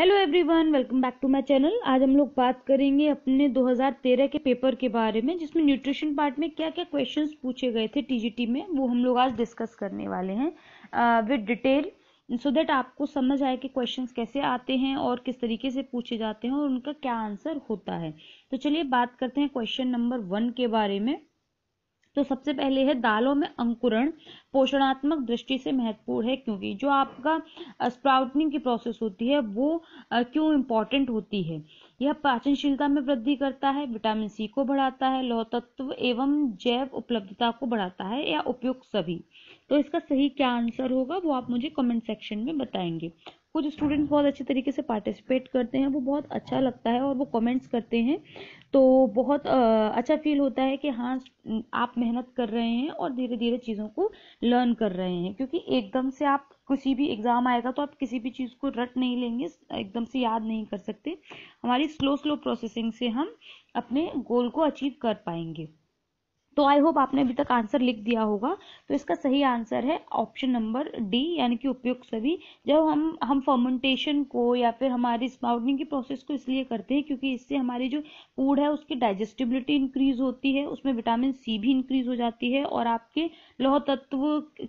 hello everyone welcome back to my channel आज हम लोग बात करेंगे अपने 2013 के पेपर के बारे में जिसमें न्यूट्रिशन पार्ट में क्या क्या क्वेश्चंस पूछे गए थे टीजीटी में वो हम लोग आज डिस्कस करने वाले हैं विद डिटेल सो दैट आपको समझ आए कि क्वेश्चंस कैसे आते हैं और किस तरीके से पूछे जाते हैं और उनका क्या आंसर होता है तो चलिए बात करते हैं क्वेश्चन नंबर वन के बारे में तो सबसे पहले है दालों में अंकुरण पोषणात्मक दृष्टि से महत्वपूर्ण है क्योंकि जो आपका स्प्राउटनिंग की प्रोसेस होती है वो क्यों इंपॉर्टेंट होती है यह पाचनशीलता में वृद्धि करता है विटामिन सी को बढ़ाता है लौह तत्व एवं जैव उपलब्धता को बढ़ाता है या उपयुक्त सभी तो इसका सही क्या आंसर होगा वो आप मुझे कमेंट सेक्शन में बताएंगे कुछ स्टूडेंट्स बहुत अच्छे तरीके से पार्टिसिपेट करते हैं वो बहुत अच्छा लगता है और वो कमेंट्स करते हैं तो बहुत अच्छा फील होता है कि हाँ आप मेहनत कर रहे हैं और धीरे धीरे चीज़ों को लर्न कर रहे हैं क्योंकि एकदम से आप किसी भी एग्ज़ाम आएगा तो आप किसी भी चीज़ को रट नहीं लेंगे एकदम से याद नहीं कर सकते हमारी स्लो स्लो प्रोसेसिंग से हम अपने गोल को अचीव कर पाएंगे तो आई होप आपने अभी तक आंसर लिख दिया होगा तो इसका सही आंसर है ऑप्शन नंबर डी यानी कि उपयुक्त सभी जब हम हम फर्मेंटेशन को या फिर हमारी स्पाउटिंग की प्रोसेस को इसलिए करते हैं क्योंकि इससे हमारी जो फूड है उसकी डाइजेस्टिबिलिटी इंक्रीज होती है उसमें विटामिन सी भी इंक्रीज हो जाती है और आपके लौह तत्व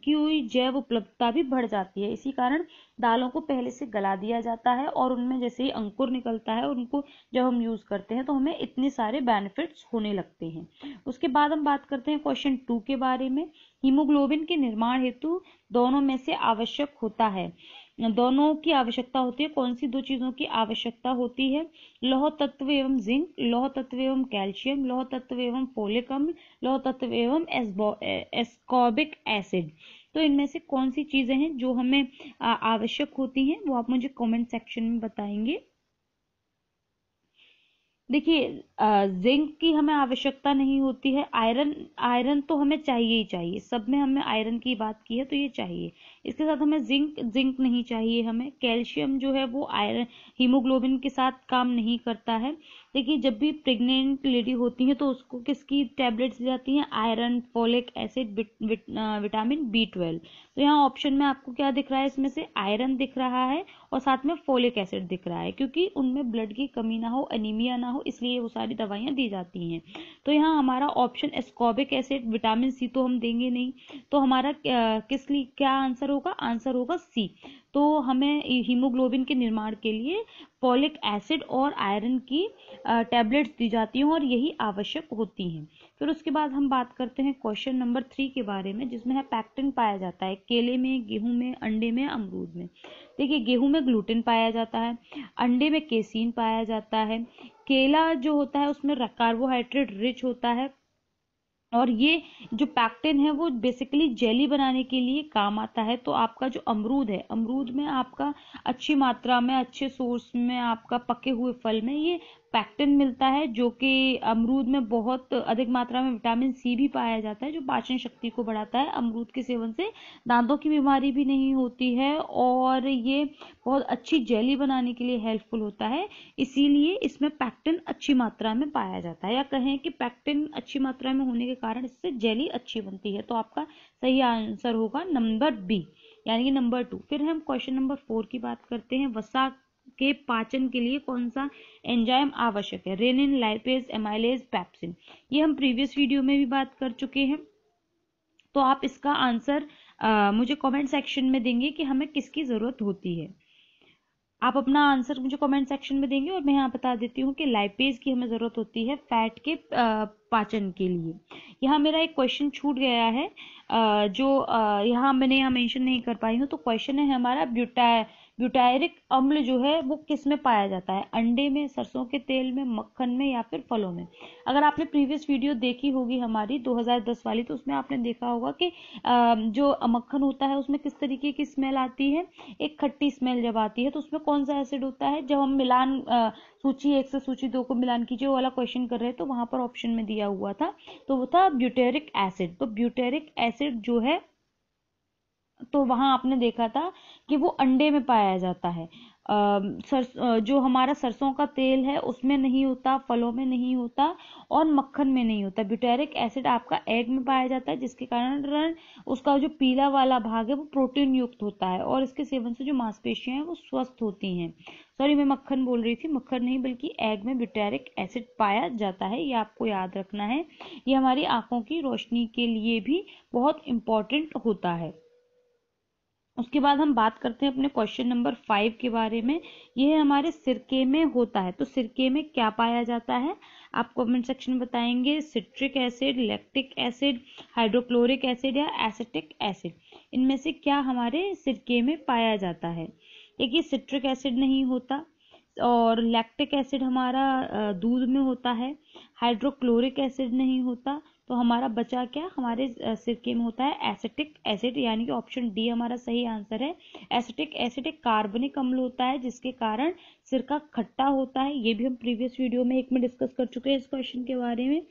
की हुई जैव उपलब्धता भी बढ़ जाती है इसी कारण दालों को पहले से गला दिया जाता है और उनमें जैसे ही अंकुर निकलता है उनको जब हम यूज करते हैं तो हमें इतने सारे बेनिफिट्स होने लगते हैं उसके बाद हम बात करते हैं क्वेश्चन टू के बारे में हीमोग्लोबिन के निर्माण हेतु दोनों में से आवश्यक होता है दोनों की आवश्यकता होती है कौन सी दो चीजों की आवश्यकता होती है लौह तत्व एवं जिंक लौह तत्व एवं कैल्शियम लौह तत्व एवं फोलिक अम्ल लौह तत्व एवं एस्कॉबिक एसिड तो इनमें से कौन सी चीज़ें हैं जो हमें आवश्यक होती हैं वो आप मुझे कमेंट सेक्शन में बताएंगे देखिए जिंक की हमें आवश्यकता नहीं होती है आयरन आयरन तो हमें चाहिए ही चाहिए सब में हमें आयरन की बात की है तो ये चाहिए इसके साथ हमें जिंक जिंक नहीं चाहिए हमें कैल्शियम जो है वो आयरन हीमोग्लोबिन के साथ काम नहीं करता है देखिए जब भी प्रेग्नेंट लेडी होती है तो उसको किसकी टैबलेट्स दी जाती हैं iron folic acid vitamin B twelve तो यहाँ ऑप्शन में आपको क्या दिख रहा है इसमें से आयरन दिख रहा है और साथ में फोलिक एसिड दिख रहा है क्योंकि उनमें ब्लड की कमी ना हो एनीमिया ना हो इसलिए वो सारी दवाइयाँ दी जाती हैं तो यहाँ हमारा option ascorbic acid vitamin C तो हम देंगे नहीं तो हमारा किस लिए क्या आंसर होगा आंसर होगा सी तो हमें हीमोग्लोबिन के निर्माण के लिए पॉलिक एसिड और आयरन की टैबलेट्स दी जाती हैं और यही आवश्यक होती हैं फिर उसके बाद हम बात करते हैं क्वेश्चन नंबर थ्री के बारे में जिसमें है पैक्टिन पाया जाता है केले में गेहूं में अंडे में अमरूद में देखिए गेहूं में ग्लूटिन पाया जाता है अंडे में केसिन पाया जाता है केला जो होता है उसमें कार्बोहाइड्रेट रिच होता है और ये जो पैक्टिन है वो बेसिकली जेली बनाने के लिए काम आता है तो आपका जो अमरूद है अमरूद में आपका अच्छी मात्रा में अच्छे सोर्स में आपका पके हुए फल में ये पैक्टिन मिलता है जो कि अमरूद में बहुत अधिक मात्रा में विटामिन सी भी पाया जाता है जो पाचन शक्ति को बढ़ाता है अमरूद के सेवन से दांतों की बीमारी भी नहीं होती है और ये बहुत अच्छी जेली बनाने के लिए हेल्पफुल होता है इसीलिए इसमें पैक्टिन अच्छी मात्रा में पाया जाता है या कहें कि पैक्टिन अच्छी मात्रा में होने के कारण इससे जेली अच्छी बनती है तो आपका सही आंसर होगा नंबर बी यानी कि नंबर टू फिर हम क्वेश्चन नंबर फोर की बात करते हैं वसा के पाचन के लिए कौन सा एंजाइम आवश्यक है रेनिन लाइपेज एमाइलेज पैप्सिन ये हम प्रीवियस वीडियो में भी बात कर चुके हैं तो आप इसका आंसर आ, मुझे कमेंट सेक्शन में देंगे कि हमें किसकी ज़रूरत होती है आप अपना आंसर मुझे कमेंट सेक्शन में देंगे और मैं यहाँ बता देती हूँ कि लाइपेज की हमें ज़रूरत होती है फैट के पाचन के लिए यहाँ मेरा एक क्वेश्चन छूट गया है जो यहाँ मैंने यहाँ मेंशन नहीं कर पाई हूँ तो क्वेश्चन है हमारा ब्यूटा ब्यूटायरिक अम्ल जो है वो किस में पाया जाता है अंडे में सरसों के तेल में मक्खन में या फिर फलों में अगर आपने प्रीवियस वीडियो देखी होगी हमारी 2010 वाली तो उसमें आपने देखा होगा कि जो मक्खन होता है उसमें किस तरीके की स्मेल आती है एक खट्टी स्मेल जब आती है तो उसमें कौन सा एसिड होता है जब हम मिलान सूची एक से सूची दो को मिलान कीजिए वाला क्वेश्चन कर रहे हैं तो वहां पर ऑप्शन में दिया हुआ था तो वो था ब्यूटेरिक एसिड तो ब्यूटेरिक एसिड जो है तो वहाँ आपने देखा था कि वो अंडे में पाया जाता है सर जो हमारा सरसों का तेल है उसमें नहीं होता फलों में नहीं होता और मक्खन में नहीं होता ब्यूटेरिक एसिड आपका एग में पाया जाता है जिसके कारण उसका जो पीला वाला भाग है वो प्रोटीन युक्त होता है और इसके सेवन से जो मांसपेशियां हैं वो स्वस्थ होती हैं सॉरी मैं मक्खन बोल रही थी मक्खन नहीं बल्कि एग में ब्यूटेरिक एसिड पाया जाता है ये आपको याद रखना है ये हमारी आंखों की रोशनी के लिए भी बहुत इंपॉर्टेंट होता है उसके बाद हम बात करते हैं अपने क्वेश्चन नंबर फाइव के बारे में यह हमारे सिरके में होता है तो सिरके में क्या पाया जाता है आप कमेंट सेक्शन में बताएंगे citric acid lactic acid hydrochloric acid या एसिटिक एसिड इनमें से क्या हमारे सिरके में पाया जाता है एक ये सिट्रिक एसिड नहीं होता और लैक्टिक एसिड हमारा दूध में होता है हाइड्रोक्लोरिक एसिड नहीं होता तो हमारा बचा क्या हमारे सिरके में होता है एसिटिक एसिड यानी कि ऑप्शन डी हमारा सही आंसर है एसिटिक एसिड एक कार्बनिक अम्ल होता है जिसके कारण सिरका खट्टा होता है ये भी हम प्रीवियस वीडियो में एक में डिस्कस कर चुके हैं इस क्वेश्चन के बारे में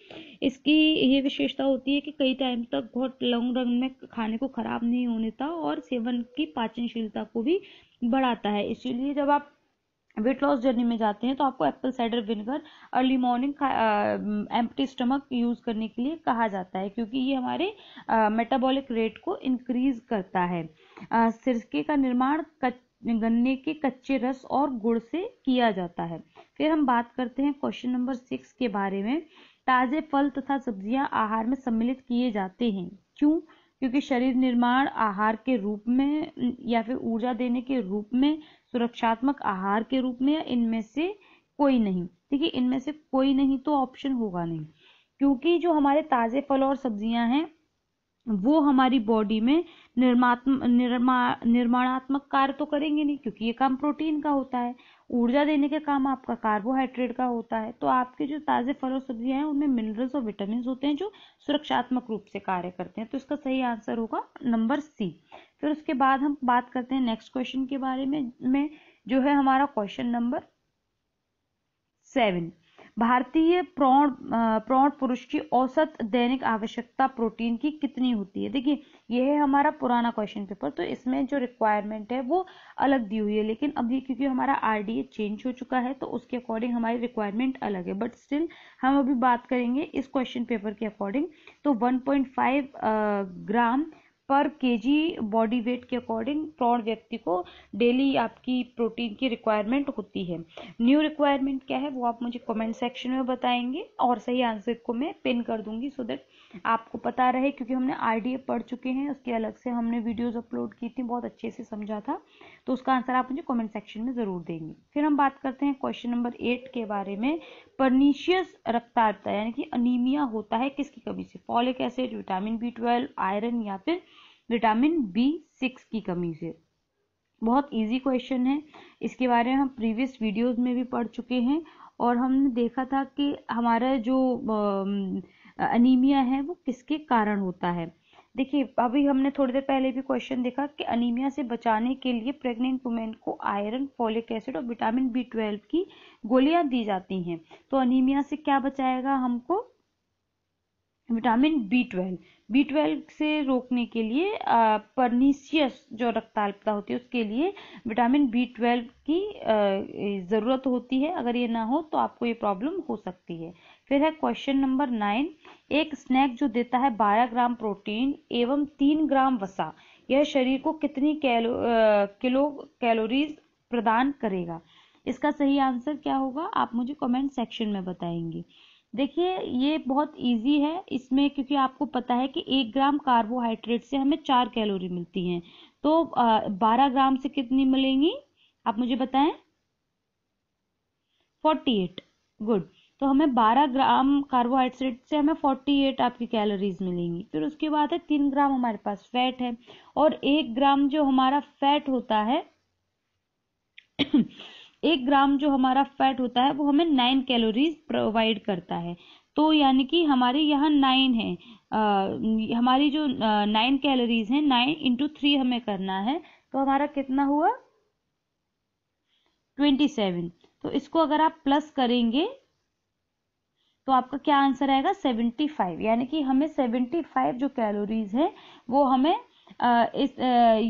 इसकी ये विशेषता होती है कि कई टाइम तक बहुत लॉन्ग रन में खाने को खराब नहीं होने देता और सेवन की पाचनशीलता को भी बढ़ाता है इसीलिए जब आप वेट लॉस जर्नी में जाते हैं तो आपको apple cider vinegar early morning empty stomach use करने के लिए कहा जाता है क्योंकि ये हमारे मेटाबॉलिक रेट को इंक्रीज करता है सिरके का निर्माण गन्ने के कच्चे रस और गुड़ से किया जाता है फिर हम बात करते हैं क्वेश्चन नंबर सिक्स के बारे में ताजे फल तथा सब्जियां आहार में सम्मिलित किए जाते हैं क्यों क्योंकि शरीर निर्माण आहार के रूप में या फिर ऊर्जा देने के रूप में सुरक्षात्मक आहार के रूप में या इनमें से कोई नहीं ठीक है इनमें से कोई नहीं तो ऑप्शन होगा नहीं क्योंकि जो हमारे ताजे फल और सब्जियां हैं वो हमारी बॉडी में निर्मात्म निर्मा निर्माणात्मक कार्य तो करेंगे नहीं क्योंकि ये काम प्रोटीन का होता है ऊर्जा देने का काम आपका कार्बोहाइड्रेट का होता है तो आपके जो ताज़े फल और सब्जियां हैं उनमें मिनरल्स और विटामिन होते हैं जो सुरक्षात्मक रूप से कार्य करते हैं तो इसका सही आंसर होगा नंबर सी फिर उसके बाद हम बात करते हैं नेक्स्ट क्वेश्चन के बारे में में जो है हमारा क्वेश्चन नंबर सेवन भारतीय प्रौण प्रौण पुरुष की औसत दैनिक आवश्यकता प्रोटीन की कितनी होती है देखिए यह है हमारा पुराना क्वेश्चन पेपर तो इसमें जो रिक्वायरमेंट है वो अलग दी हुई है लेकिन अभी क्योंकि हमारा आरडीए चेंज हो चुका है तो उसके अकॉर्डिंग हमारी रिक्वायरमेंट अलग है बट स्टिल हम अभी बात करेंगे इस क्वेश्चन पेपर के अकॉर्डिंग तो five gram per KG body weight के अकॉर्डिंग प्रौढ़ व्यक्ति को डेली आपकी प्रोटीन की रिक्वायरमेंट होती है न्यू रिक्वायरमेंट क्या है वो आप मुझे कमेंट सेक्शन में बताएंगे और सही आंसर को मैं पिन कर दूंगी सो so दैट आपको पता रहे क्योंकि हमने आर पढ़ चुके हैं उसके अलग से हमने वीडियोस अपलोड की थी बहुत अच्छे से समझा था तो उसका आंसर आप मुझे कमेंट सेक्शन में ज़रूर देंगे फिर हम बात करते हैं क्वेश्चन नंबर एट के बारे में परनीशियस रक्तारता यानी कि अनिमिया होता है किसकी कमी से folic acid vitamin B twelve iron या फिर विटामिन बी सिक्स की कमी से बहुत इजी क्वेश्चन है इसके बारे में हम प्रीवियस वीडियोस में भी पढ़ चुके हैं और हमने देखा था कि हमारा जो आ, अनीमिया है वो किसके कारण होता है देखिए अभी हमने थोड़ी देर पहले भी क्वेश्चन देखा कि अनीमिया से बचाने के लिए प्रेग्नेंट वुमेन को आयरन फॉलिक एसिड और विटामिन बी ट्वेल्व की गोलियां दी जाती हैं तो अनीमिया से क्या बचाएगा हमको vitamin B twelve B twelve से रोकने के लिए परनीसियस जो रक्तालपता होती है उसके लिए विटामिन बी ट्वेल्व की ज़रूरत होती है अगर ये ना हो तो आपको ये प्रॉब्लम हो सकती है फिर है क्वेश्चन नंबर नाइन एक स्नैक जो देता है बारह ग्राम प्रोटीन एवं तीन ग्राम वसा यह शरीर को कितनी कैलो किलो कैलोरीज प्रदान करेगा इसका सही आंसर क्या होगा आप मुझे कमेंट सेक्शन में बताएंगे देखिए ये बहुत इजी है इसमें क्योंकि आपको पता है कि एक ग्राम कार्बोहाइड्रेट से हमें चार कैलोरी मिलती हैं तो बारह ग्राम से कितनी मिलेंगी आप मुझे बताएं फोर्टी एट गुड तो हमें 12 ग्राम कार्बोहाइड्रेट से हमें 48 आपकी कैलोरीज मिलेंगी फिर उसके बाद है तीन ग्राम हमारे पास फैट है और एक ग्राम जो हमारा फैट होता है एक ग्राम जो हमारा फैट होता है वो हमें नाइन कैलोरीज प्रोवाइड करता है तो यानी कि हमारे यहाँ नाइन है आ, हमारी जो नाइन कैलोरीज है नाइन इंटू थ्री हमें करना है तो हमारा कितना हुआ ट्वेंटी सेवन तो इसको अगर आप प्लस करेंगे तो आपका क्या आंसर आएगा सेवेंटी फाइव यानी कि हमें सेवेंटी फाइव जो कैलोरीज है वो हमें इस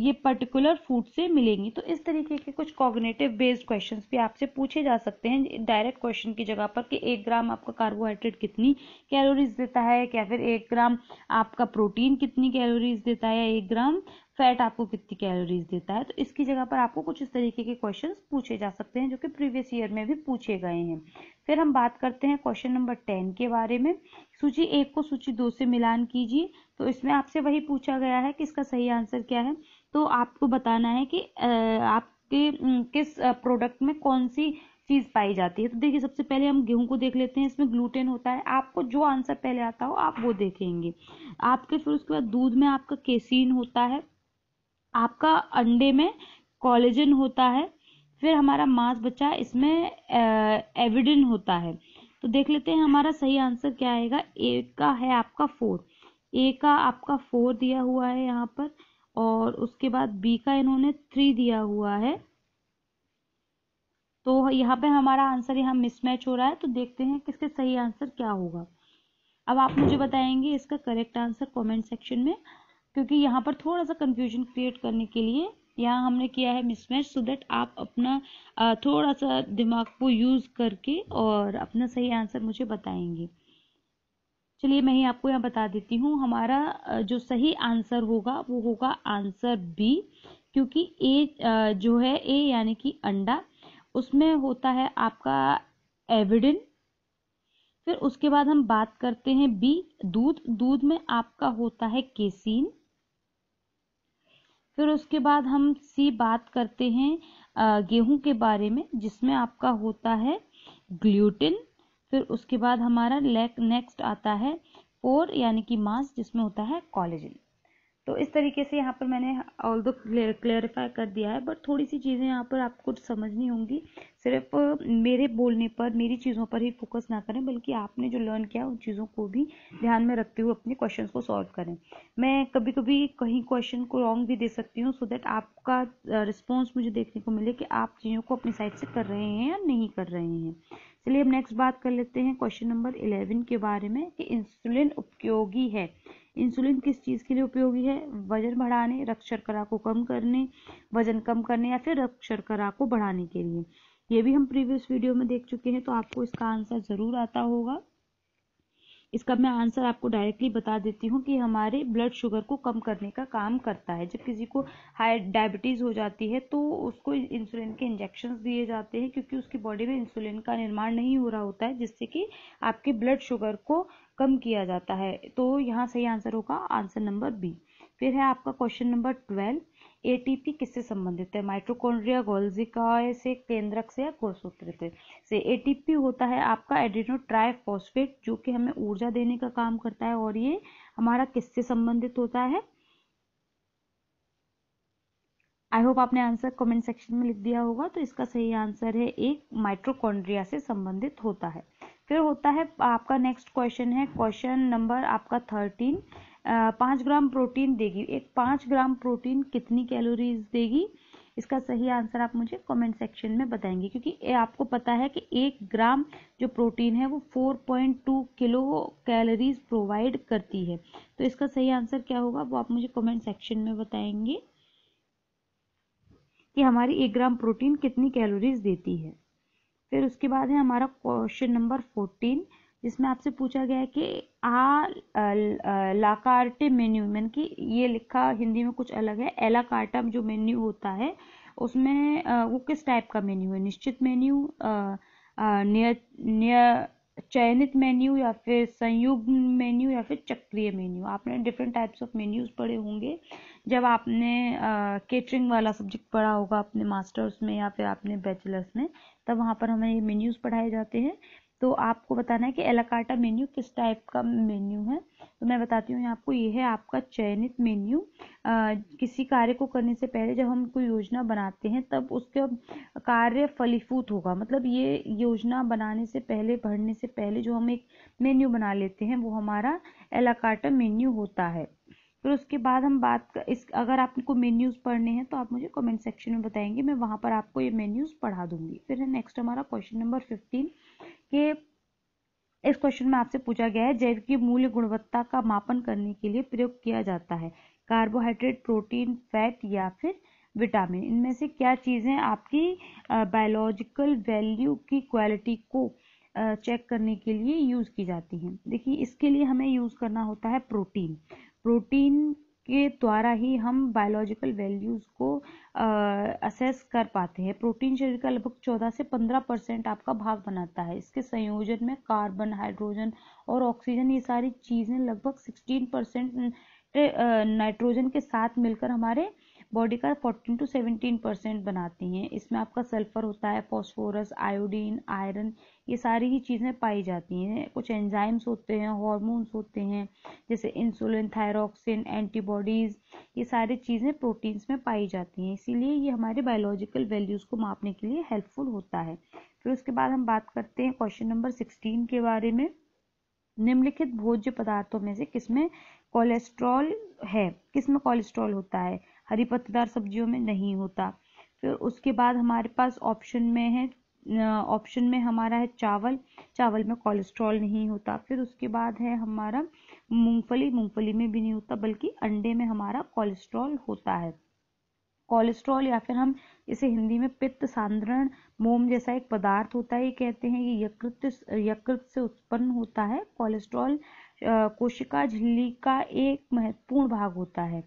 ये पर्टिकुलर फूड से मिलेंगी तो इस तरीके के कुछ कॉग्नेटिव बेस्ड क्वेश्चन भी आपसे पूछे जा सकते हैं डायरेक्ट क्वेश्चन की जगह पर कि एक ग्राम आपका कार्बोहाइड्रेट कितनी कैलोरीज देता है या फिर एक ग्राम आपका प्रोटीन कितनी कैलोरीज देता है या एक ग्राम फैट आपको कितनी कैलोरीज देता है तो इसकी जगह पर आपको कुछ इस तरीके के क्वेश्चन पूछे जा सकते हैं जो कि प्रीवियस ईयर में भी पूछे गए हैं फिर हम बात करते हैं क्वेश्चन नंबर टेन के बारे में सूची एक को सूची दो से मिलान कीजिए तो इसमें आपसे वही पूछा गया है कि इसका सही आंसर क्या है तो आपको बताना है कि आपके किस प्रोडक्ट में कौन सी चीज पाई जाती है तो देखिए सबसे पहले हम गेहूं को देख लेते हैं इसमें ग्लूटेन होता है आपको जो आंसर पहले आता हो आप वो देखेंगे आपके फिर उसके बाद दूध में आपका केसीन होता है आपका अंडे में कॉलेजन होता है फिर हमारा मांस बचा इसमें एविडिन होता है तो देख लेते हैं हमारा सही आंसर क्या आएगा ए का है आपका फोर ए का आपका फोर दिया हुआ है यहाँ पर और उसके बाद बी का इन्होंने थ्री दिया हुआ है तो यहाँ पे हमारा आंसर यहाँ मिसमैच हो रहा है तो देखते हैं किसके सही आंसर क्या होगा अब आप मुझे बताएंगे इसका करेक्ट आंसर कमेंट सेक्शन में क्योंकि यहाँ पर थोड़ा सा कंफ्यूजन क्रिएट करने के लिए यहाँ हमने किया है मिसमैच सो दैट आप अपना थोड़ा सा दिमाग को यूज़ करके और अपना सही आंसर मुझे बताएंगे चलिए मैं ही आपको यहाँ बता देती हूँ हमारा जो सही आंसर होगा वो होगा आंसर बी क्योंकि ए जो है ए यानी कि अंडा उसमें होता है आपका एविडेंट फिर उसके बाद हम बात करते हैं बी दूध दूध में आपका होता है केसीन फिर उसके बाद हम सी बात करते हैं गेहूं के बारे में जिसमें आपका होता है ग्लूटिन फिर उसके बाद हमारा नेक्स्ट आता है पोर यानी कि मांस जिसमें होता है कॉलेजन तो इस तरीके से यहाँ पर मैंने ऑल दो क्लेरिफाई कर दिया है बट थोड़ी सी चीज़ें यहाँ पर आपको समझनी होंगी सिर्फ मेरे बोलने पर मेरी चीज़ों पर ही फोकस ना करें बल्कि आपने जो लर्न किया उन चीज़ों को भी ध्यान में रखते हुए अपने क्वेश्चन को सॉल्व करें मैं कभी कभी कहीं क्वेश्चन को रॉन्ग भी दे सकती हूँ सो दैट आपका रिस्पॉन्स मुझे देखने को मिले कि आप चीज़ों को अपनी साइड से कर रहे हैं या नहीं कर रहे हैं चलिए अब नेक्स्ट बात कर लेते हैं क्वेश्चन नंबर इलेवन के बारे में कि इंसुलिन उपयोगी है इंसुलिन किस चीज़ के लिए उपयोगी है वजन बढ़ाने रक्त शर्करा को कम करने वजन कम करने या फिर रक्त शर्करा को बढ़ाने के लिए ये भी हम प्रीवियस वीडियो में देख चुके हैं तो आपको इसका आंसर ज़रूर आता होगा इसका मैं आंसर आपको डायरेक्टली बता देती हूँ कि हमारे ब्लड शुगर को कम करने का काम करता है जब किसी को हाई डायबिटीज़ हो जाती है तो उसको इंसुलिन के इंजेक्शन दिए जाते हैं क्योंकि उसकी बॉडी में इंसुलिन का निर्माण नहीं हो रहा होता है जिससे कि आपके ब्लड शुगर को कम किया जाता है तो यहाँ सही आंसर होगा आंसर नंबर बी फिर है आपका क्वेश्चन नंबर ट्वेल्व एटीपी किससे संबंधित है माइट्रोकॉन्ड्रिया गोल्जिकाय से केंद्रक से या कोषसूत्र से एटीपी होता है आपका एडिनो ट्राइफॉस्फेट जो कि हमें ऊर्जा देने का काम करता है और ये हमारा किससे संबंधित होता है आई होप आपने आंसर कमेंट सेक्शन में लिख दिया होगा तो इसका सही आंसर है एक माइट्रोकॉन्ड्रिया से संबंधित होता है फिर होता है आपका नेक्स्ट क्वेश्चन है क्वेश्चन नंबर आपका थर्टीन पाँच ग्राम प्रोटीन देगी एक पाँच ग्राम प्रोटीन कितनी कैलोरीज देगी इसका सही आंसर आप मुझे कमेंट सेक्शन में बताएंगे क्योंकि आपको पता है कि एक ग्राम जो प्रोटीन है वो 4.2 किलो कैलोरीज प्रोवाइड करती है तो इसका सही आंसर क्या होगा वो आप मुझे कमेंट सेक्शन में बताएंगे कि हमारी एक ग्राम प्रोटीन कितनी कैलोरीज देती है फिर उसके बाद है हमारा क्वेश्चन नंबर फोर्टीन जिसमें आपसे पूछा गया है कि आ लाकार्टे मेन्यू मैंने कि ये लिखा हिंदी में कुछ अलग है एलाकार्टा जो मेन्यू होता है उसमें वो किस टाइप का मेन्यू है निश्चित मेन्यू निय चयनित मेन्यू या फिर संयुग्म मेन्यू या फिर चक्रीय मेन्यू आपने डिफरेंट टाइप्स ऑफ मेन्यूज पढ़े होंगे जब आपने केटरिंग वाला सब्जेक्ट पढ़ा होगा अपने मास्टर्स में या फिर आपने बैचलर्स में तब वहाँ पर हमें ये मेन्यूज पढ़ाए जाते हैं तो आपको बताना है कि एलाकाटा मेन्यू किस टाइप का मेन्यू है तो मैं बताती हूँ आपको ये है आपका चयनित मेन्यू किसी कार्य को करने से पहले जब हम कोई योजना बनाते हैं तब उसका कार्य फलीफूत होगा मतलब ये योजना बनाने से पहले भरने से पहले जो हम एक मेन्यू बना लेते हैं वो हमारा एलाकाटा मेन्यू होता है फिर उसके बाद हम बात कर, इस अगर आपको मेन्यूज़ पढ़ने हैं तो आप मुझे कमेंट सेक्शन में बताएंगे मैं वहाँ पर आपको ये मेन्यूज़ पढ़ा दूंगी फिर है नेक्स्ट हमारा क्वेश्चन नंबर फिफ्टीन कि इस क्वेश्चन में आपसे पूछा गया है जैव की मूल्य गुणवत्ता का मापन करने के लिए प्रयोग किया जाता है कार्बोहाइड्रेट प्रोटीन फैट या फिर विटामिन इनमें से क्या चीजें आपकी बायोलॉजिकल वैल्यू की क्वालिटी को चेक करने के लिए यूज की जाती हैं देखिए इसके लिए हमें यूज करना होता है प्रोटीन प्रोटीन के द्वारा ही हम बायोलॉजिकल वैल्यूज को असेस कर पाते हैं प्रोटीन शरीर का लगभग 14 से 15 परसेंट आपका भाग बनाता है इसके संयोजन में कार्बन हाइड्रोजन और ऑक्सीजन ये सारी चीजें लगभग 16 परसेंट नाइट्रोजन के साथ मिलकर हमारे बॉडी का 14 टू 17 परसेंट बनाती हैं इसमें आपका सल्फर होता है फॉस्फोरस आयोडीन आयरन ये सारी ही चीज़ें पाई जाती हैं कुछ एंजाइम्स होते हैं हॉर्मोन्स होते हैं जैसे इंसुलिन थायरॉक्सिन एंटीबॉडीज़ ये सारी चीज़ें प्रोटीन्स में पाई जाती हैं इसीलिए ये हमारे बायोलॉजिकल वैल्यूज़ को मापने के लिए हेल्पफुल होता है फिर उसके बाद हम बात करते हैं क्वेश्चन नंबर सिक्सटीन के बारे में निम्नलिखित भोज्य पदार्थों में से किसमें कोलेस्ट्रॉल है किसमें कोलेस्ट्रॉल होता है हरी पत्तेदार सब्जियों में नहीं होता फिर उसके बाद हमारे पास ऑप्शन में है ऑप्शन में हमारा है चावल चावल में कोलेस्ट्रॉल नहीं होता फिर उसके बाद है हमारा मूंगफली मूंगफली में भी नहीं होता बल्कि अंडे में हमारा कोलेस्ट्रॉल होता है कोलेस्ट्रॉल या फिर हम इसे हिंदी में पित्त सांद्रण मोम जैसा एक पदार्थ होता है ये कहते हैं ये यकृत यकृत से उत्पन्न होता है कोलेस्ट्रॉल कोशिका झिल्ली का एक महत्वपूर्ण भाग होता है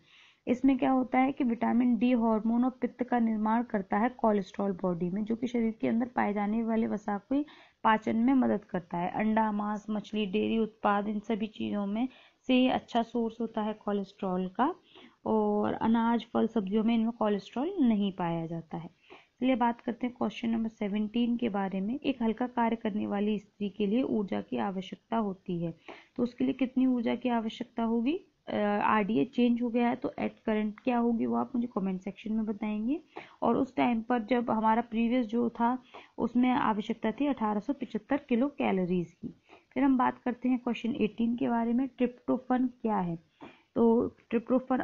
इसमें क्या होता है कि विटामिन डी हार्मोन और पित्त का निर्माण करता है कोलेस्ट्रॉल बॉडी में जो कि शरीर के अंदर पाए जाने वाले वसा को पाचन में मदद करता है अंडा मांस मछली डेयरी उत्पाद इन सभी चीज़ों में से अच्छा सोर्स होता है कोलेस्ट्रॉल का और अनाज फल सब्जियों में इनमें कोलेस्ट्रॉल नहीं पाया जाता है चलिए बात करते हैं क्वेश्चन नंबर सेवनटीन के बारे में एक हल्का कार्य करने वाली स्त्री के लिए ऊर्जा की आवश्यकता होती है तो उसके लिए कितनी ऊर्जा की आवश्यकता होगी आर डी ए चेंज हो गया है तो एट करेंट क्या होगी वो आप मुझे कमेंट सेक्शन में बताएंगे और उस टाइम पर जब हमारा प्रीवियस जो था उसमें आवश्यकता थी 1875 किलो कैलोरीज की फिर हम बात करते हैं क्वेश्चन 18 के बारे में ट्रिप्टोफन क्या है तो ट्रिप्टोफन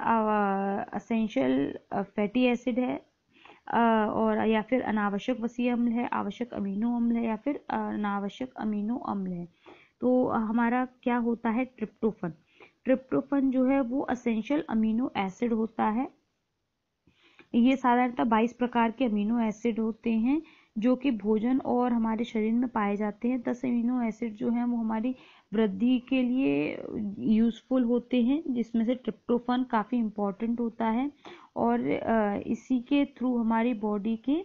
असेंशियल फैटी एसिड है और या फिर अनावश्यक वसी अम्ल है आवश्यक अमीनो अम्ल है या फिर अनावश्यक अमीनो अम्ल है तो हमारा क्या होता है ट्रिप्टोफन ट्रिप्टोफन जो है वो असेंशियल अमीनो एसिड होता है ये साधारणतः 22 प्रकार के अमीनो एसिड होते हैं जो कि भोजन और हमारे शरीर में पाए जाते हैं दस अमीनो एसिड जो हैं वो हमारी वृद्धि के लिए यूज़फुल होते हैं जिसमें से ट्रिप्टोफन काफ़ी इम्पॉर्टेंट होता है और इसी के थ्रू हमारी बॉडी के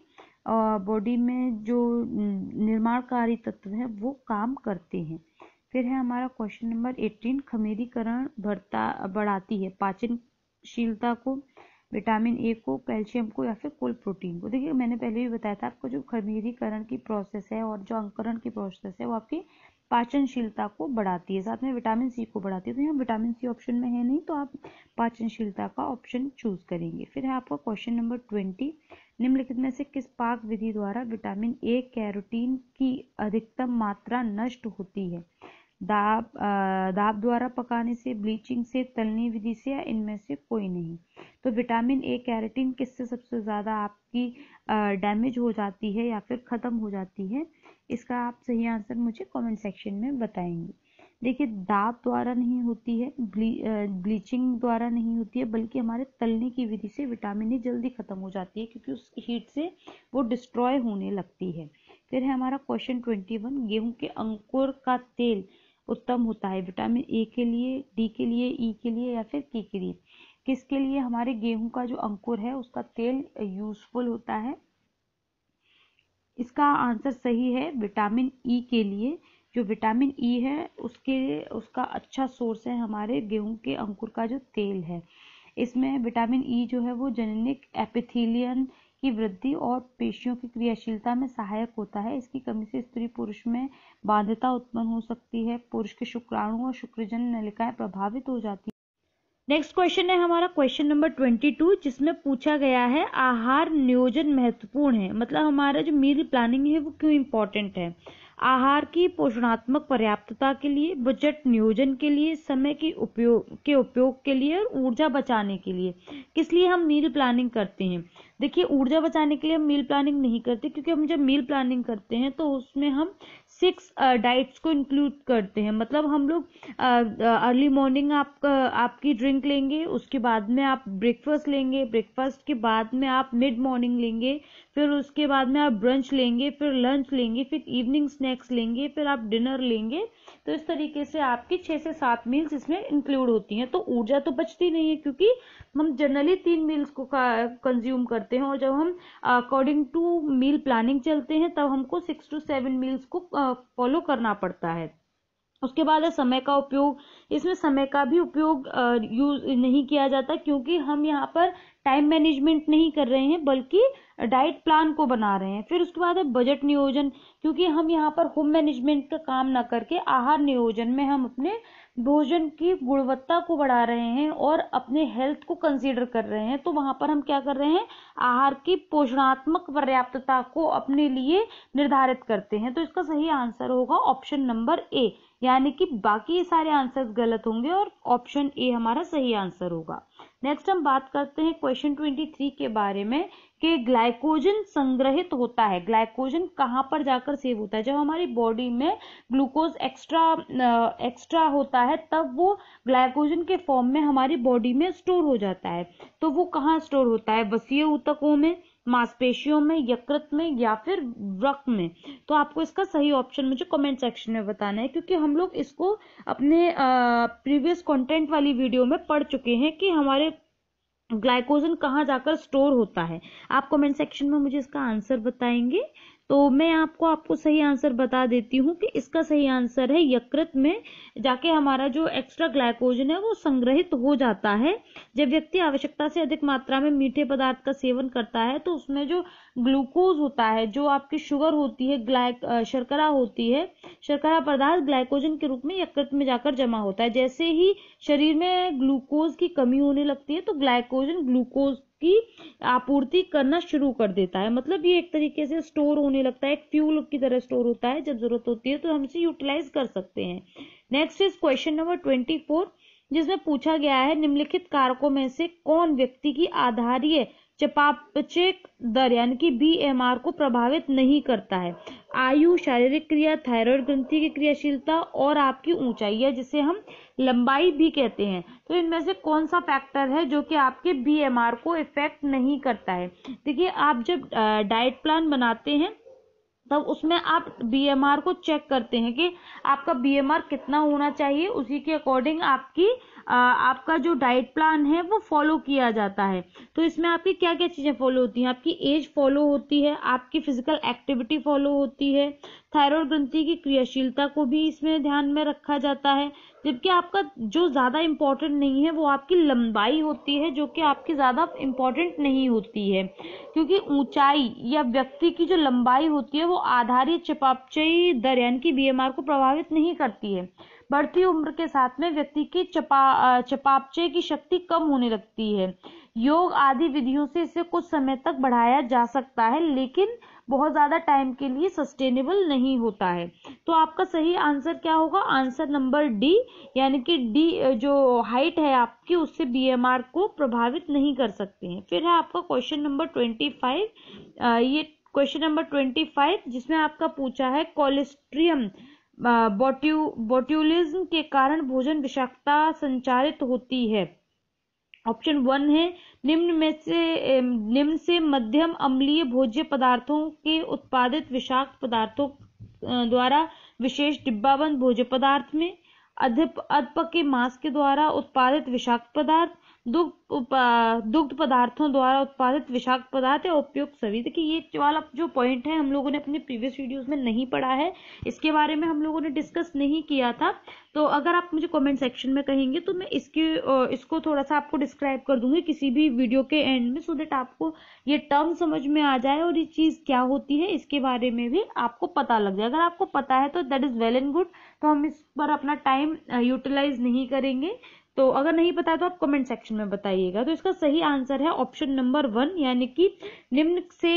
बॉडी में जो निर्माणकारी तत्व हैं वो काम करते हैं फिर है हमारा क्वेश्चन नंबर एटीन खमीरीकरण बढ़ाती है पाचनशीलता को विटामिन ए को कैल्शियम को या फिर कुल प्रोटीन को देखिए मैंने पहले भी बताया था आपको जो खमीरीकरण की प्रोसेस है और जो अंकरण की प्रोसेस है वो आपकी पाचनशीलता को बढ़ाती है साथ में विटामिन सी को बढ़ाती है तो यहाँ विटामिन सी ऑप्शन में है नहीं तो आप पाचनशीलता का ऑप्शन चूज करेंगे फिर है आपका क्वेश्चन नंबर ट्वेंटी निम्नलिखित में से किस पाक विधि द्वारा विटामिन ए कैरोटीन की अधिकतम मात्रा नष्ट होती है दाब द्वारा पकाने से ब्लीचिंग से तलनी विधि से या इनमें से कोई नहीं तो विटामिन ए कैरेटिन किससे सबसे ज्यादा आपकी डैमेज हो जाती है या फिर खत्म हो जाती है इसका आप सही आंसर मुझे कमेंट सेक्शन में बताएंगे देखिए दाब द्वारा नहीं होती है ब्ली, ब्लीचिंग द्वारा नहीं होती है बल्कि हमारे तलने की विधि से विटामिन ए जल्दी खत्म हो जाती है क्योंकि उस हीट से वो डिस्ट्रॉय होने लगती है फिर है हमारा क्वेश्चन ट्वेंटी वन गेहूँ के अंकुर का तेल उत्तम होता है विटामिन ए के लिए डी के लिए ई e के लिए या फिर के लिए किसके लिए हमारे गेहूं का जो अंकुर है उसका तेल यूजफुल होता है इसका आंसर सही है विटामिन ई e के लिए जो विटामिन ई e है उसके उसका अच्छा सोर्स है हमारे गेहूं के अंकुर का जो तेल है इसमें विटामिन ई जो है वो जेनेटिक एपिथीलियन की वृद्धि और पेशियों की क्रियाशीलता में सहायक होता है इसकी कमी से स्त्री पुरुष में बाध्यता उत्पन्न हो सकती है पुरुष के शुक्राणु और शुक्रजन नलिकाएं प्रभावित हो जाती नेक्स्ट क्वेश्चन है हमारा क्वेश्चन नंबर ट्वेंटी टू जिसमें पूछा गया है आहार नियोजन महत्वपूर्ण है मतलब हमारा जो मील प्लानिंग है वो क्यों इम्पोर्टेंट है आहार की पोषणात्मक पर्याप्तता के लिए बजट नियोजन के लिए समय की उपयोग के उपयोग के लिए और ऊर्जा बचाने के लिए किस लिए हम मील प्लानिंग करते हैं देखिए ऊर्जा बचाने के लिए हम मील प्लानिंग नहीं करते क्योंकि हम जब मील प्लानिंग करते हैं तो उसमें हम सिक्स डाइट्स uh, को इंक्लूड करते हैं मतलब हम लोग अर्ली uh, मॉर्निंग uh, आप आपकी ड्रिंक लेंगे उसके बाद में आप ब्रेकफास्ट लेंगे ब्रेकफास्ट के बाद में आप मिड मॉर्निंग लेंगे फिर उसके बाद में आप ब्रंच लेंगे फिर लंच लेंगे फिर इवनिंग स्नैक्स लेंगे फिर आप डिनर लेंगे तो इस तरीके से आपकी छः से सात मील्स इसमें इंक्लूड होती हैं तो ऊर्जा तो बचती नहीं है क्योंकि हम जनरली तीन मील्स को कंज्यूम करते हैं और जब हम अकॉर्डिंग टू मील प्लानिंग चलते हैं तब हमको सिक्स टू सेवन मील्स को फॉलो करना पड़ता है उसके बाद है समय का उपयोग इसमें समय का भी उपयोग यूज नहीं किया जाता क्योंकि हम यहाँ पर टाइम मैनेजमेंट नहीं कर रहे हैं बल्कि डाइट प्लान को बना रहे हैं फिर उसके बाद है बजट नियोजन क्योंकि हम यहाँ पर होम मैनेजमेंट का काम ना करके आहार नियोजन में हम अपने भोजन की गुणवत्ता को बढ़ा रहे हैं और अपने हेल्थ को कंसीडर कर रहे हैं तो वहां पर हम क्या कर रहे हैं आहार की पोषणात्मक पर्याप्तता को अपने लिए निर्धारित करते हैं तो इसका सही आंसर होगा ऑप्शन नंबर ए यानी कि बाकी सारे आंसर्स गलत होंगे और ऑप्शन ए हमारा सही आंसर होगा नेक्स्ट हम बात करते हैं क्वेश्चन ट्वेंटी थ्री के बारे में कि ग्लाइकोजन संग्रहित होता है ग्लाइकोजन कहाँ पर जाकर सेव होता है जब हमारी बॉडी में ग्लूकोज एक्स्ट्रा एक्स्ट्रा होता है तब वो ग्लाइकोजन के फॉर्म में हमारी बॉडी में स्टोर हो जाता है तो वो कहाँ स्टोर होता है वसीय ऊतकों में मांसपेशियों में यकृत में या फिर रक्त में तो आपको इसका सही ऑप्शन मुझे कमेंट सेक्शन में बताना है क्योंकि हम लोग इसको अपने प्रीवियस कंटेंट वाली वीडियो में पढ़ चुके हैं कि हमारे ग्लाइकोजन कहाँ जाकर स्टोर होता है आप कमेंट सेक्शन में मुझे इसका आंसर बताएंगे तो मैं आपको आपको सही आंसर बता देती हूँ कि इसका सही आंसर है यकृत में जाके हमारा जो एक्स्ट्रा ग्लाइकोजन है वो संग्रहित हो जाता है जब व्यक्ति आवश्यकता से अधिक मात्रा में मीठे पदार्थ का सेवन करता है तो उसमें जो ग्लूकोज होता है जो आपकी शुगर होती है ग्लाइक शर्करा होती है शर्करा पदार्थ ग्लाइकोजन के रूप में यकृत में जाकर जमा होता है जैसे ही शरीर में ग्लूकोज की कमी होने लगती है तो ग्लाइकोजन ग्लूकोज की आपूर्ति करना शुरू कर देता है मतलब ये एक तरीके से स्टोर होने लगता है एक फ्यूल की तरह स्टोर होता है जब जरूरत होती है तो हम इसे यूटिलाइज कर सकते हैं next is question number twenty four जिसमें पूछा गया है निम्नलिखित कारकों में से कौन व्यक्ति की आधारीय चपापचेक दर यानी कि बी को प्रभावित नहीं करता है आयु शारीरिक क्रिया थायराइड ग्रंथि की क्रियाशीलता और आपकी ऊंचाई है जिसे हम लंबाई भी कहते हैं तो इनमें से कौन सा फैक्टर है जो कि आपके बी को इफेक्ट नहीं करता है देखिए आप जब डाइट प्लान बनाते हैं तब उसमें आप बी को चेक करते हैं कि आपका बी कितना होना चाहिए उसी के अकॉर्डिंग आपकी आपका जो डाइट प्लान है वो फॉलो किया जाता है तो इसमें आपकी क्या क्या चीज़ें फॉलो होती हैं आपकी एज फॉलो होती है आपकी फिजिकल एक्टिविटी फॉलो होती है थायराइड ग्रंथि की क्रियाशीलता को भी इसमें ध्यान में रखा जाता है जबकि आपका जो ज़्यादा इम्पॉर्टेंट नहीं है वो आपकी लंबाई होती है जो कि आपकी ज़्यादा इम्पॉर्टेंट नहीं होती है क्योंकि ऊंचाई या व्यक्ति की जो लंबाई होती है वो आधारित चपापचयी दर यानी कि आर को प्रभावित नहीं करती है बढ़ती उम्र के साथ में व्यक्ति की चपा चपापचे की शक्ति कम होने लगती है योग आदि विधियों से इसे कुछ समय तक बढ़ाया जा सकता है लेकिन बहुत ज्यादा टाइम के लिए सस्टेनेबल नहीं होता है तो आपका सही आंसर क्या होगा आंसर नंबर डी यानी कि डी जो हाइट है आपकी उससे बीएमआर को प्रभावित नहीं कर सकते हैं फिर है आपका क्वेश्चन नंबर ट्वेंटी फाइव ये क्वेश्चन नंबर ट्वेंटी फाइव जिसमें आपका पूछा है कोलेस्ट्रियम बोट्यू बोट्यूलिज्म के कारण भोजन विषाक्तता संचारित होती है ऑप्शन वन है निम्न में से निम्न से मध्यम अम्लीय भोज्य पदार्थों के उत्पादित विषाक्त पदार्थों द्वारा विशेष डिब्बाबंद भोज्य पदार्थ में अधप के मांस के द्वारा उत्पादित विषाक्त पदार्थ दुग्ध दुग्ध पदार्थों द्वारा उत्पादित विषाक्त पदार्थ या उपयुक्त सभी देखिए ये वाला जो पॉइंट है हम लोगों ने अपने प्रीवियस वीडियोस में नहीं पढ़ा है इसके बारे में हम लोगों ने डिस्कस नहीं किया था तो अगर आप मुझे कमेंट सेक्शन में कहेंगे तो मैं इसके इसको थोड़ा सा आपको डिस्क्राइब कर दूंगी किसी भी वीडियो के एंड में सो देट आपको ये टर्म समझ में आ जाए और ये चीज क्या होती है इसके बारे में भी आपको पता लग जाए अगर आपको पता है तो that is well and good तो हम इस पर अपना टाइम यूटिलाइज नहीं करेंगे तो अगर नहीं पता तो आप कमेंट सेक्शन में बताइएगा तो इसका सही आंसर है ऑप्शन नंबर वन यानी कि निम्न से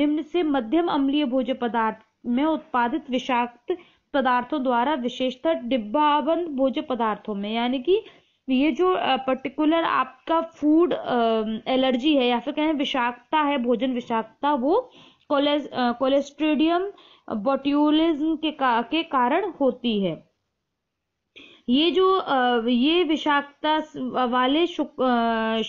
निम्न से मध्यम अम्लीय भोज्य पदार्थ में उत्पादित विषाक्त पदार्थों द्वारा विशेषतः डिब्बाबंद भोज्य पदार्थों में यानी कि ये जो पर्टिकुलर आपका फूड एलर्जी है या फिर कहें विषाक्तता है भोजन विषाक्तता वो कोलेस्ट्रेडियम बोट्यूलिज्म के, का, के कारण होती है ये जो ये विषाक्तता वाले शुक,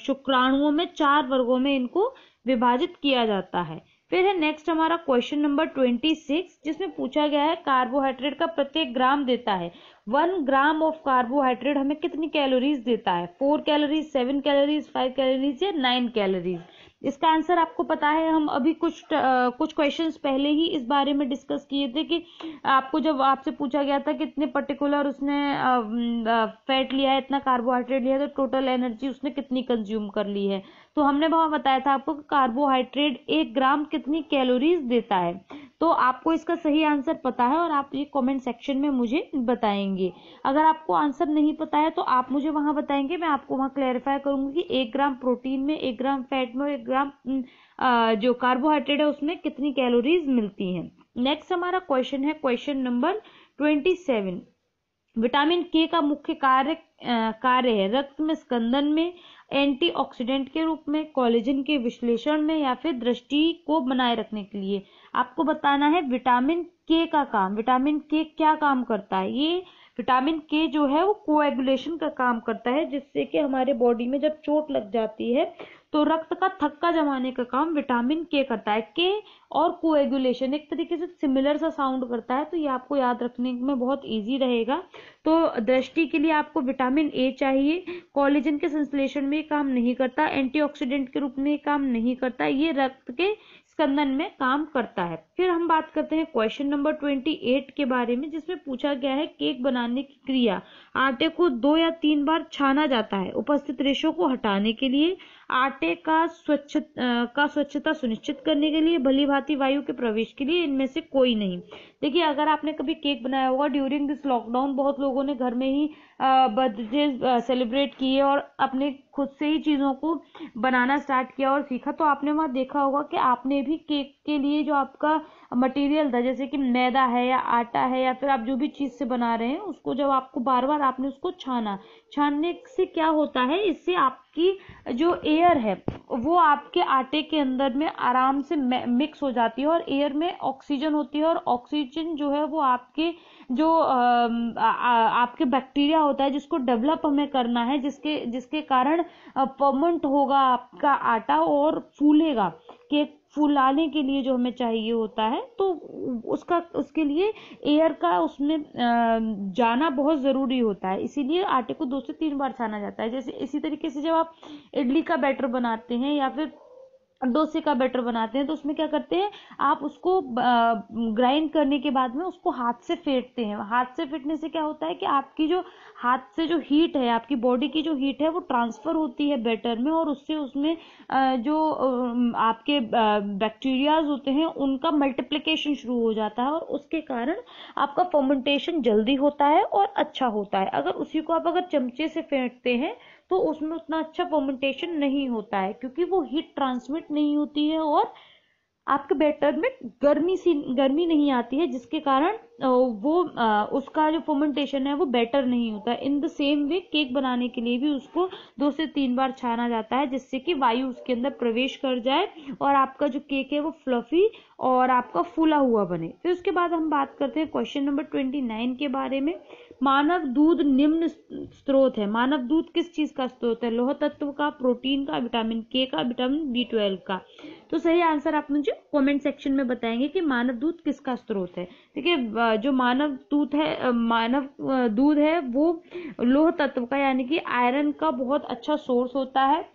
शुक्राणुओं में चार वर्गों में इनको विभाजित किया जाता है फिर है नेक्स्ट हमारा क्वेश्चन नंबर ट्वेंटी सिक्स जिसमें पूछा गया है कार्बोहाइड्रेट का प्रत्येक ग्राम देता है वन ग्राम ऑफ कार्बोहाइड्रेट हमें कितनी कैलोरीज देता है four calories seven calories five calories या नाइन कैलोरीज इसका आंसर आपको पता है हम अभी कुछ आ, कुछ क्वेश्चंस पहले ही इस बारे में डिस्कस किए थे कि आपको जब आपसे पूछा गया था कि इतने पर्टिकुलर उसने फैट लिया है इतना कार्बोहाइड्रेट लिया है तो टोटल एनर्जी उसने कितनी कंज्यूम कर ली है तो हमने वहाँ बताया था आपको कार्बोहाइड्रेट एक ग्राम कितनी कैलोरीज देता है तो आपको इसका सही आंसर पता है और आप ये कमेंट सेक्शन में मुझे बताएंगे अगर आपको आंसर नहीं पता है तो आप मुझे वहाँ बताएंगे मैं आपको वहाँ क्लैरिफाई करूंगी कि एक ग्राम प्रोटीन में एक ग्राम फैट में एक ग्राम जो कार्बोहाइड्रेट है उसमें कितनी कैलोरीज मिलती हैं नेक्स्ट हमारा क्वेश्चन है क्वेश्चन नंबर ट्वेंटी विटामिन के का मुख्य कार्य कार्य है रक्त में स्कंदन में एंटीऑक्सीडेंट के रूप में कॉलेजन के विश्लेषण में या फिर दृष्टि को बनाए रखने के लिए आपको बताना है विटामिन के का काम विटामिन के क्या काम करता है ये विटामिन के जो है वो कोएगुलेशन का काम करता है जिससे कि हमारे बॉडी में जब चोट लग जाती है तो रक्त का थक्का जमाने का काम विटामिन के करता है के और कोएगुलेशन एक तरीके से सिमिलर सा साउंड करता है तो ये आपको याद रखने में बहुत इजी रहेगा तो दृष्टि के लिए आपको विटामिन ए चाहिए कॉलेजन के संश्लेषण में काम नहीं करता एंटीऑक्सीडेंट के रूप में काम नहीं करता ये रक्त के स्कंदन में काम करता है फिर हम बात करते हैं क्वेश्चन नंबर ट्वेंटी एट के बारे में जिसमें पूछा गया है केक बनाने की क्रिया आटे को दो या तीन बार छाना जाता है उपस्थित रेशों को हटाने के लिए आटे का स्वच्छ का स्वच्छता सुनिश्चित करने के लिए भली भांति वायु के प्रवेश के लिए इनमें से कोई नहीं देखिए अगर आपने कभी केक बनाया होगा ड्यूरिंग दिस लॉकडाउन बहुत लोगों ने घर में ही बर्थडे सेलिब्रेट किए और अपने खुद से ही चीज़ों को बनाना स्टार्ट किया और सीखा तो आपने वहाँ देखा होगा कि आपने भी केक के लिए जो आपका मटेरियल था जैसे कि मैदा है या आटा है या फिर आप जो भी चीज़ से बना रहे हैं उसको जब आपको बार बार आपने उसको छाना छानने से क्या होता है इससे आपकी जो एयर है वो आपके आटे के अंदर में आराम से मिक्स हो जाती है और एयर में ऑक्सीजन होती है और ऑक्सीजन जो है वो आपके जो आपके बैक्टीरिया होता है जिसको डेवलप हमें करना है जिसके जिसके कारण परमनेंट होगा आपका आटा और फूलेगा केक फुलाने के लिए जो हमें चाहिए होता है तो उसका उसके लिए एयर का उसमें जाना बहुत ज़रूरी होता है इसीलिए आटे को दो से तीन बार छाना जाता है जैसे इसी तरीके से जब आप इडली का बैटर बनाते हैं या फिर डोसे का बैटर बनाते हैं तो उसमें क्या करते हैं आप उसको ग्राइंड करने के बाद में उसको हाथ से फेंटते हैं हाथ से फेंटने से क्या होता है कि आपकी जो हाथ से जो हीट है आपकी बॉडी की जो हीट है वो ट्रांसफर होती है बैटर में और उससे उसमें जो आपके बैक्टीरियाज होते हैं उनका मल्टीप्लीकेशन शुरू हो जाता है और उसके कारण आपका फर्मेंटेशन जल्दी होता है और अच्छा होता है अगर उसी को आप अगर चमचे से फेंटते हैं तो उसमें उतना अच्छा फर्मेंटेशन नहीं होता है क्योंकि वो हीट ट्रांसमिट नहीं होती है और आपके बैटर में गर्मी सी गर्मी नहीं आती है जिसके कारण वो उसका जो फोमेंटेशन है वो बेटर नहीं होता in the same way cake बनाने के लिए भी उसको दो से तीन बार छाना जाता है जिससे कि वायु उसके अंदर प्रवेश कर जाए और आपका जो केक है वो फ्लफी और आपका फूला हुआ बने फिर उसके बाद हम बात करते हैं क्वेश्चन नंबर ट्वेंटी नाइन के बारे में मानव दूध निम्न स्रोत है मानव दूध किस चीज का स्रोत है लोह तत्व का प्रोटीन का विटामिन के का विटामिन बी ट्वेल्व का तो सही आंसर आप मुझे कमेंट सेक्शन में बताएंगे कि मानव दूध किसका स्रोत है ठीक है जो मानव दूध है मानव दूध है वो लोह तत्व का यानी कि आयरन का बहुत अच्छा सोर्स होता है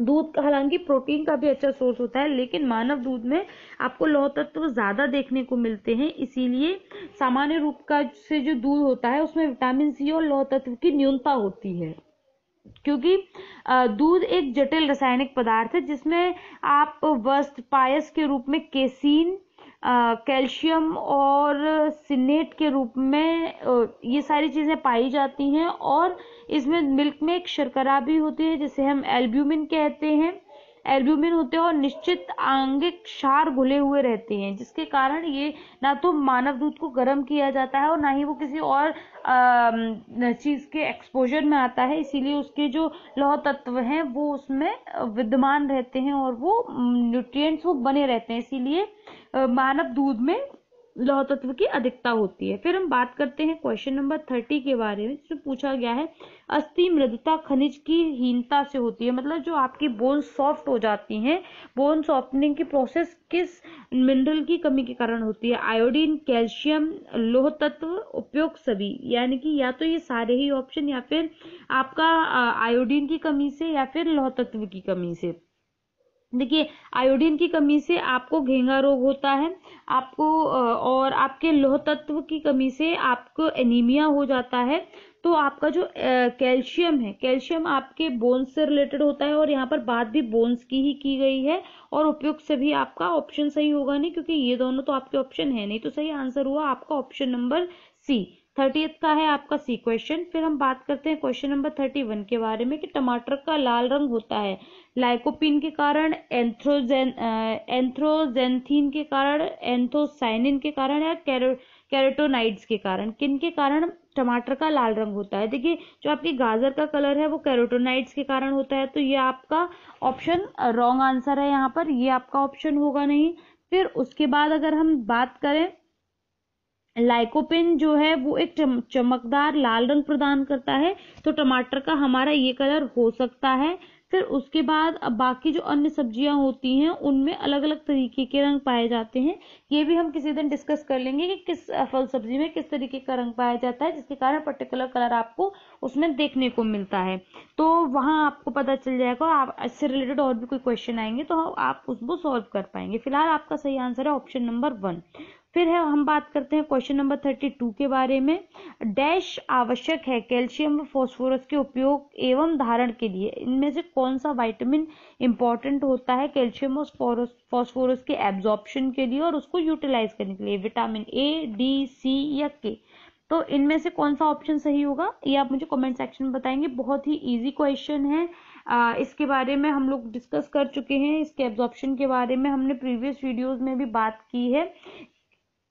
दूध हालांकि प्रोटीन का भी अच्छा सोर्स होता है लेकिन मानव दूध में आपको लौह तत्व ज्यादा देखने को मिलते हैं इसीलिए सामान्य रूप का से जो दूध होता है उसमें विटामिन सी और लौह तत्व की न्यूनता होती है क्योंकि दूध एक जटिल रासायनिक पदार्थ है जिसमें आप वस्त पायस के रूप में केसीन कैल्शियम और सिनेट के रूप में ये सारी चीज़ें पाई जाती हैं और इसमें मिल्क में एक शर्करा भी होती है जिसे हम एल्ब्यूमिन कहते हैं एल्ब्यूमिन होते हैं और निश्चित आंगिक क्षार घुले हुए रहते हैं जिसके कारण ये ना तो मानव दूध को गर्म किया जाता है और ना ही वो किसी और चीज के एक्सपोजर में आता है इसीलिए उसके जो लौह तत्व हैं वो उसमें विद्यमान रहते हैं और वो न्यूट्रिएंट्स वो बने रहते हैं इसीलिए मानव दूध में लौह तत्व की अधिकता होती है फिर हम बात करते हैं क्वेश्चन नंबर थर्टी के बारे में जिसमें पूछा गया है अस्थि मृदुता खनिज की हीनता से होती है मतलब जो आपकी बोन सॉफ्ट हो जाती हैं बोन सॉफ्टनिंग की प्रोसेस किस मिनरल की कमी के कारण होती है आयोडीन कैल्शियम लोह तत्व उपयोग सभी यानी कि या तो ये सारे ही ऑप्शन या फिर आपका आयोडीन की कमी से या फिर लोह तत्व की कमी से देखिए आयोडीन की कमी से आपको घेंगा रोग होता है आपको और आपके लोह तत्व की कमी से आपको एनीमिया हो जाता है तो आपका जो कैल्शियम है कैल्शियम आपके बोन्स से रिलेटेड होता है और यहाँ पर बात भी बोन्स की ही की गई है और उपयुक्त से भी आपका ऑप्शन सही होगा नहीं क्योंकि ये दोनों तो आपके ऑप्शन है नहीं तो सही आंसर हुआ आपका ऑप्शन नंबर सी थर्टी का है आपका सी क्वेश्चन फिर हम बात करते हैं क्वेश्चन नंबर थर्टी वन के बारे में कि टमाटर का लाल रंग होता है लाइकोपिन के कारण एंथ्रोजेन एंथ्रोजेंथिन के कारण एंथोसाइनिन के कारण या कैरेटोनाइड्स के कारण किन के कारण टमाटर का लाल रंग होता है देखिए जो आपकी गाजर का कलर है वो कैरेटोनाइड्स के कारण होता है तो ये आपका ऑप्शन रॉन्ग आंसर है यहाँ पर ये आपका ऑप्शन होगा नहीं फिर उसके बाद अगर हम बात करें लाइकोपिन जो है वो एक चमकदार लाल रंग प्रदान करता है तो टमाटर का हमारा ये कलर हो सकता है फिर उसके बाद अब बाकी जो अन्य सब्जियां होती हैं उनमें अलग अलग तरीके के रंग पाए जाते हैं ये भी हम किसी दिन डिस्कस कर लेंगे कि किस फल सब्जी में किस तरीके का रंग पाया जाता है जिसके कारण पर्टिकुलर कलर आपको उसमें देखने को मिलता है तो वहाँ आपको पता चल जाएगा आप इससे रिलेटेड और भी कोई क्वेश्चन आएंगे तो आप उसको सॉल्व कर पाएंगे फिलहाल आपका सही आंसर है ऑप्शन नंबर वन फिर है हम बात करते हैं क्वेश्चन नंबर थर्टी टू के बारे में डैश आवश्यक है कैल्शियम व फॉस्फोरस के उपयोग एवं धारण के लिए इनमें से कौन सा वाइटामिन इंपॉर्टेंट होता है कैल्शियम और फॉस्फोरस के एब्जॉर्प्शन के लिए और उसको यूटिलाइज करने के लिए विटामिन ए डी सी या के तो इनमें से कौन सा ऑप्शन सही होगा ये आप मुझे कमेंट सेक्शन में बताएंगे बहुत ही इजी क्वेश्चन है आ, इसके बारे में हम लोग डिस्कस कर चुके हैं इसके एब्जॉर्प्शन के बारे में हमने प्रीवियस वीडियोस में भी बात की है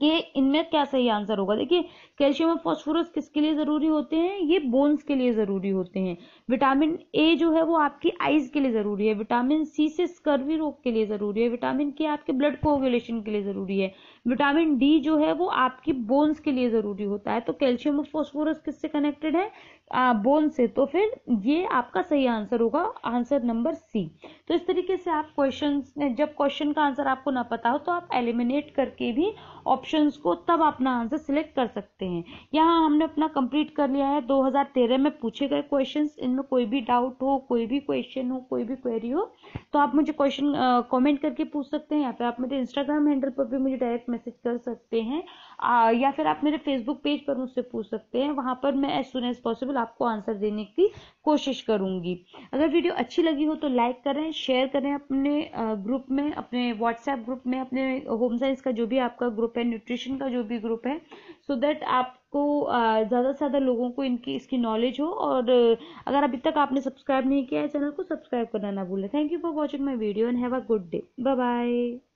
कि इनमें क्या सही आंसर होगा देखिए कैल्शियम और फॉस्फोरस किसके लिए ज़रूरी होते हैं ये बोन्स के लिए ज़रूरी होते हैं विटामिन ए जो है वो आपकी आईज के लिए ज़रूरी है विटामिन सी से स्कर्वी रोग के लिए ज़रूरी है विटामिन के आपके ब्लड कोगुलेशन के लिए ज़रूरी है विटामिन डी जो है वो आपकी बोन्स के लिए ज़रूरी होता है तो कैल्शियम और फॉस्फोरस किससे कनेक्टेड है बोन से तो फिर ये आपका सही आंसर होगा आंसर नंबर सी तो इस तरीके से आप क्वेश्चन जब क्वेश्चन का आंसर आपको ना पता हो तो आप एलिमिनेट करके भी ऑप्शंस को तब अपना आंसर सिलेक्ट कर सकते हैं यहाँ हमने अपना कंप्लीट कर लिया है 2013 में पूछे गए क्वेश्चंस इनमें कोई भी डाउट हो कोई भी क्वेश्चन हो कोई भी क्वेरी हो तो आप मुझे क्वेश्चन कमेंट करके पूछ सकते हैं या फिर आप मेरे इंस्टाग्राम हैंडल पर भी मुझे डायरेक्ट मैसेज कर सकते हैं या फिर आप मेरे फेसबुक पेज पर मुझसे पूछ सकते हैं वहाँ पर मैं एज सुन एज पॉसिबल आपको आंसर देने की कोशिश करूँगी अगर वीडियो अच्छी लगी हो तो लाइक करें शेयर करें अपने ग्रुप में अपने व्हाट्सएप ग्रुप में अपने होम साइंस का जो भी आपका ग्रुप है न्यूट्रिशन का जो भी ग्रुप है सो so दैट आपको ज़्यादा से ज़्यादा लोगों को इनकी इसकी नॉलेज हो और अगर अभी तक आपने सब्सक्राइब नहीं किया है चैनल को सब्सक्राइब करना ना भूलें thank you for watching my video and have a good day bye bye